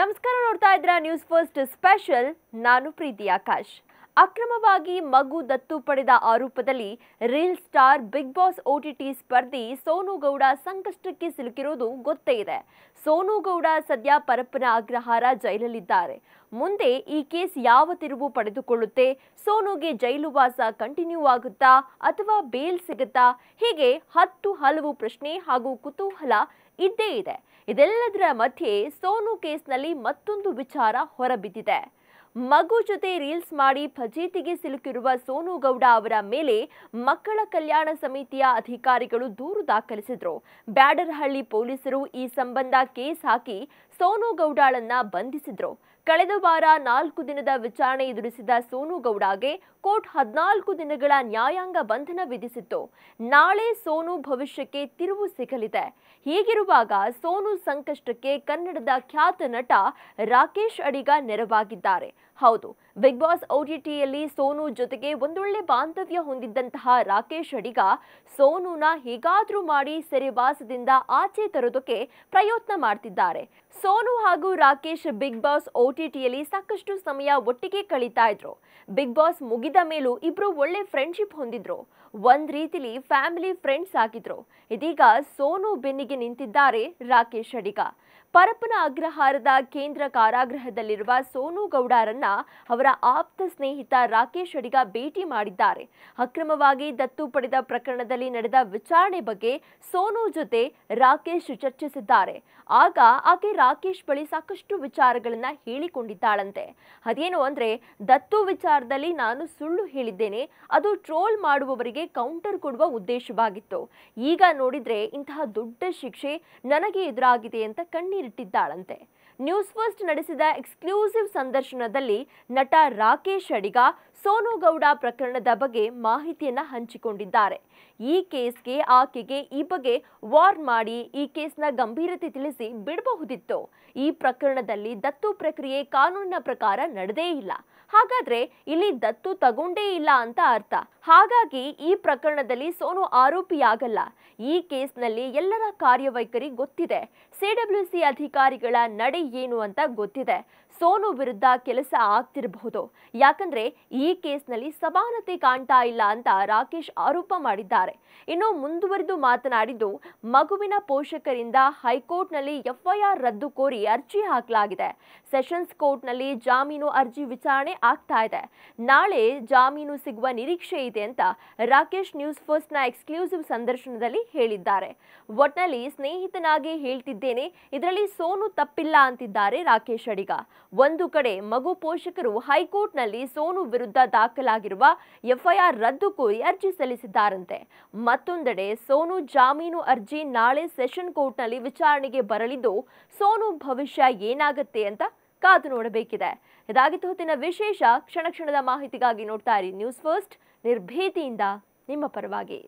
ನಮಸ್ಕಾರ ನೋಡ್ತಾ ಇದ್ರ ನ್ಯೂಸ್ ಫಸ್ಟ್ ಸ್ಪೆಷಲ್ ನಾನು ಪ್ರೀತಿ ಆಕಾಶ್ ಅಕ್ರಮವಾಗಿ ಮಗು ದತ್ತು ಪಡೆದ ಆರೋಪದಲ್ಲಿ reel star Bigg Boss OTT ಸ್ಪರ್ಧಿ ಗೌಡ ಸಂಕಷ್ಟಕ್ಕೆ ಸಿಲುಕಿರುವುದು ಗೊತ್ತೇ ಇದೆ ಗೌಡ ಸದ್ಯ ಪರಪ್ಪನ ಅಗ್ರಹಾರ ಜೈಲಲ್ಲಿದ್ದಾರೆ ಮುಂದೆ ಈ ಕೇಸ್ ಯಾವ ತಿರುವು ಪಡೆದುಕೊಳ್ಳುತ್ತೆ ಸೋನುಗೆ ಜೈಲು ವಾಸ ಕಂಟಿನ್ಯೂ ಆಗುತ್ತಾ ಅಥವಾ ಬೇಲ್ ಸಿಗುತ್ತಾ ಹೀಗೆ ಹತ್ತು ಹಲವು ಪ್ರಶ್ನೆ ಹಾಗೂ ಕುತೂಹಲ ಇದ್ದೇ ಇದೆ ಇದೆಲ್ಲದರ ಮಧ್ಯೆ ಸೋನು ಕೇಸ್ನಲ್ಲಿ ಮತ್ತೊಂದು ವಿಚಾರ ಹೊರಬಿದ್ದಿದೆ ಮಗು ಜೊತೆ ರೀಲ್ಸ್ ಮಾಡಿ ಫಜೀತಿಗೆ ಸಿಲುಕಿರುವ ಸೋನು ಗೌಡ ಅವರ ಮೇಲೆ ಮಕ್ಕಳ ಕಲ್ಯಾಣ ಸಮಿತಿಯ ಅಧಿಕಾರಿಗಳು ದೂರು ದಾಖಲಿಸಿದ್ರು ಬ್ಯಾಡರಹಳ್ಳಿ ಪೊಲೀಸರು ಈ ಸಂಬಂಧ ಕೇಸ್ ಹಾಕಿ ಸೋನು ಗೌಡಳನ್ನ ಬಂಧಿಸಿದ್ರು ಕಳೆದ ವಾರ ನಾಲ್ಕು ದಿನದ ವಿಚಾರಣೆ ಎದುರಿಸಿದ ಸೋನು ಗೌಡಗೆ ಕೋರ್ಟ್ ಹದಿನಾಲ್ಕು ದಿನಗಳ ನ್ಯಾಯಾಂಗ ಬಂಧನ ವಿಧಿಸಿತ್ತು ನಾಳೆ ಸೋನು ಭವಿಷ್ಯಕ್ಕೆ ತಿರುವು ಸಿಗಲಿದೆ ಹೀಗಿರುವಾಗ ಸೋನು ಸಂಕಷ್ಟಕ್ಕೆ ಕನ್ನಡದ ಖ್ಯಾತ ನಟ ರಾಕೇಶ್ ಅಡಿಗ ನೆರವಾಗಿದ್ದಾರೆ ಹೌದು ಬಿಗ್ ಬಾಸ್ ಓಟಿಟಿಯಲ್ಲಿ ಸೋನು ಜೊತೆಗೆ ಒಂದೊಳ್ಳೆ ಬಾಂಧವ್ಯ ಹೊಂದಿದ್ದಂತಹ ರಾಕೇಶ್ ಅಡಿಗ ಸೋನುನ ಹೀಗಾದ್ರೂ ಮಾಡಿ ಸೆರೆವಾಸದಿಂದ ಆಚೆ ತರೋದಕ್ಕೆ ಪ್ರಯತ್ನ ಮಾಡ್ತಿದ್ದಾರೆ ಸೋನು ಹಾಗೂ ರಾಕೇಶ್ ಬಿಗ್ ಬಾಸ್ ಓಟಿಟಿಯಲ್ಲಿ ಸಾಕಷ್ಟು ಸಮಯ ಒಟ್ಟಿಗೆ ಕಳೀತಾ ಇದ್ರು ಬಿಗ್ ಬಾಸ್ ಮುಗಿದ ಮೇಲೂ ಇಬ್ರು ಒಳ್ಳೆ ಫ್ರೆಂಡ್ಶಿಪ್ ಹೊಂದಿದ್ರು ಒಂದ್ ರೀತಿಲಿ ಫ್ಯಾಮಿಲಿ ಫ್ರೆಂಡ್ಸ್ ಆಗಿದ್ರು ಇದೀಗ ಸೋನು ಬೆನ್ನಿಗೆ ನಿಂತಿದ್ದಾರೆ ರಾಕೇಶ್ ಅಡಿಗ ಪರಪ್ಪನ ಅಗ್ರಹಾರದ ಕೇಂದ್ರ ಕಾರಾಗೃಹದಲ್ಲಿರುವ ಸೋನು ಗೌಡರನ್ನ ಅವರ ಆಪ್ತ ಸ್ನೇಹಿತ ರಾಕೇಶ್ ಅಡಿಗ ಭೇಟಿ ಮಾಡಿದ್ದಾರೆ ಅಕ್ರಮವಾಗಿ ದತ್ತು ಪಡೆದ ಪ್ರಕರಣದಲ್ಲಿ ನಡೆದ ವಿಚಾರಣೆ ಬಗ್ಗೆ ಸೋನು ಜೊತೆ ರಾಕೇಶ್ ಚರ್ಚಿಸಿದ್ದಾರೆ ಆಗ ಆಕೆ ರಾಕೇಶ್ ಬಳಿ ಸಾಕಷ್ಟು ವಿಚಾರಗಳನ್ನ ಹೇಳಿಕೊಂಡಿದ್ದಾಳಂತೆ ಅದೇನು ಅಂದ್ರೆ ದತ್ತು ವಿಚಾರದಲ್ಲಿ ನಾನು ಸುಳ್ಳು ಹೇಳಿದ್ದೇನೆ ಅದು ಟ್ರೋಲ್ ಮಾಡುವವರಿಗೆ ಕೌಂಟರ್ ಕೊಡುವ ಉದ್ದೇಶವಾಗಿತ್ತು ಈಗ ನೋಡಿದ್ರೆ ಇಂತಹ ದೊಡ್ಡ ಶಿಕ್ಷೆ ನನಗೆ ಎದುರಾಗಿದೆ ಅಂತ ಕಣ್ಣೀರು ಇಟ್ಟಿದ್ದಾಳಂತೆ ನ್ಯೂಸ್ ಫಸ್ಟ್ ನಡೆಸಿದ ಎಕ್ಸ್ಕ್ಲೂಸಿವ್ ಸಂದರ್ಶನದಲ್ಲಿ ನಟ ರಾಕೇಶ್ ಅಡಿಗ ಗೌಡ ಪ್ರಕರಣದ ಬಗ್ಗೆ ಮಾಹಿತಿಯನ್ನು ಹಂಚಿಕೊಂಡಿದ್ದಾರೆ ಈ ಕೇಸ್ಗೆ ಆಕೆಗೆ ಈ ಬಗ್ಗೆ ವಾರ್ ಮಾಡಿ ಈ ಕೇಸ್ನ ಗಂಭೀರತೆ ತಿಳಿಸಿ ಬಿಡಬಹುದಿತ್ತು ಈ ಪ್ರಕರಣದಲ್ಲಿ ದತ್ತು ಪ್ರಕ್ರಿಯೆ ಕಾನೂನಿನ ಪ್ರಕಾರ ನಡೆದೇ ಇಲ್ಲ ಹಾಗಾದ್ರೆ ಇಲ್ಲಿ ದತ್ತು ತಗೊಂಡೇ ಇಲ್ಲ ಅಂತ ಅರ್ಥ ಹಾಗಾಗಿ ಈ ಪ್ರಕರಣದಲ್ಲಿ ಸೋನು ಆರೋಪಿಯಾಗಲ್ಲ ಈ ಕೇಸ್ನಲ್ಲಿ ಎಲ್ಲರ ಕಾರ್ಯವೈಖರಿ ಗೊತ್ತಿದೆ ಸಿಡಬ್ಲ್ಯೂಸಿ ಅಧಿಕಾರಿಗಳ ನಡೆ ಏನು ಅಂತ ಗೊತ್ತಿದೆ ಸೋನು ವಿರುದ್ಧ ಕೆಲಸ ಆಗ್ತಿರಬಹುದು ಯಾಕಂದ್ರೆ ಈ ಕೇಸ್ನಲ್ಲಿ ಸಮಾನತೆ ಕಾಣ್ತಾ ಇಲ್ಲ ಅಂತ ರಾಕೇಶ್ ಆರೋಪ ಮಾಡಿದ್ದಾರೆ ಇನ್ನು ಮುಂದುವರೆದು ಮಾತನಾಡಿದ್ದು ಮಗುವಿನ ಪೋಷಕರಿಂದ ಹೈಕೋರ್ಟ್ನಲ್ಲಿ ಎಫ್ಐಆರ್ ರದ್ದು ಕೋರಿ ಅರ್ಜಿ ಹಾಕಲಾಗಿದೆ ಸೆಷನ್ಸ್ ಕೋರ್ಟ್ನಲ್ಲಿ ಜಾಮೀನು ಅರ್ಜಿ ವಿಚಾರಣೆ ಆಗ್ತಾ ಇದೆ ನಾಳೆ ಜಾಮೀನು ಸಿಗುವ ನಿರೀಕ್ಷೆ ಇದೆ ಅಂತ ರಾಕೇಶ್ ನ್ಯೂಸ್ ನ ಎಕ್ಸ್ಕ್ಲೂಸಿವ್ ಸಂದರ್ಶನದಲ್ಲಿ ಹೇಳಿದ್ದಾರೆ ಒಟ್ನಲ್ಲಿ ಸ್ನೇಹಿತನಾಗಿ ಹೇಳ್ತಿದ್ದೇನೆ ಇದರಲ್ಲಿ ಸೋನು ತಪ್ಪಿಲ್ಲ ಅಂತಿದ್ದಾರೆ ರಾಕೇಶ್ ಅಡಿಗ ಒಂದು ಕಡೆ ಮಗು ಪೋಷಕರು ಹೈಕೋರ್ಟ್ನಲ್ಲಿ ಸೋನು ವಿರುದ್ಧ ದಾಖಲಾಗಿರುವ ಎಫ್ಐಆರ್ ರದ್ದು ಕೋರಿ ಅರ್ಜಿ ಸಲ್ಲಿಸಿದ್ದಾರಂತೆ ಮತ್ತೊಂದೆಡೆ ಸೋನು ಜಾಮೀನು ಅರ್ಜಿ ನಾಳೆ ಸೆಷನ್ ಕೋರ್ಟ್ನಲ್ಲಿ ವಿಚಾರಣೆಗೆ ಬರಲಿದ್ದು ಸೋನು ಭವಿಷ್ಯ ಏನಾಗುತ್ತೆ ಅಂತ ಕಾದು ನೋಡಬೇಕಿದೆ ಇದಾಗಿತ್ತು ಹೊತ್ತಿನ ವಿಶೇಷ ಕ್ಷಣ ಕ್ಷಣದ ಮಾಹಿತಿಗಾಗಿ ನೋಡ್ತಾ ಇರಿ ನ್ಯೂಸ್ ಫಸ್ಟ್ ನಿರ್ಭೀತಿಯಿಂದ ನಿಮ್ಮ ಪರವಾಗಿ